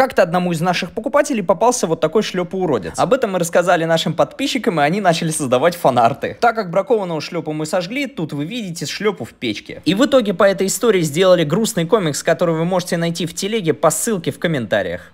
Как-то одному из наших покупателей попался вот такой уродец. Об этом мы рассказали нашим подписчикам, и они начали создавать фанарты. Так как бракованного шлепу мы сожгли, тут вы видите шлепу в печке. И в итоге по этой истории сделали грустный комикс, который вы можете найти в телеге по ссылке в комментариях.